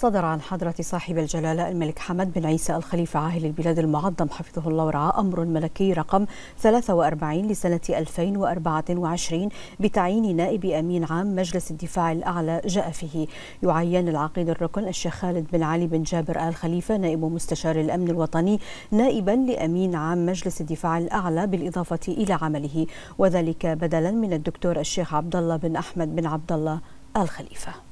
صدر عن حضرة صاحب الجلالة الملك حمد بن عيسى الخليفة عاهل البلاد المعظم حفظه الله ورعاه أمر ملكي رقم 43 لسنة 2024 بتعيين نائب أمين عام مجلس الدفاع الأعلى جاء فيه يعين العقيد الركن الشيخ خالد بن علي بن جابر آل خليفة نائب مستشار الأمن الوطني نائبا لأمين عام مجلس الدفاع الأعلى بالإضافة إلى عمله وذلك بدلا من الدكتور الشيخ عبد الله بن أحمد بن عبد الله آل خليفة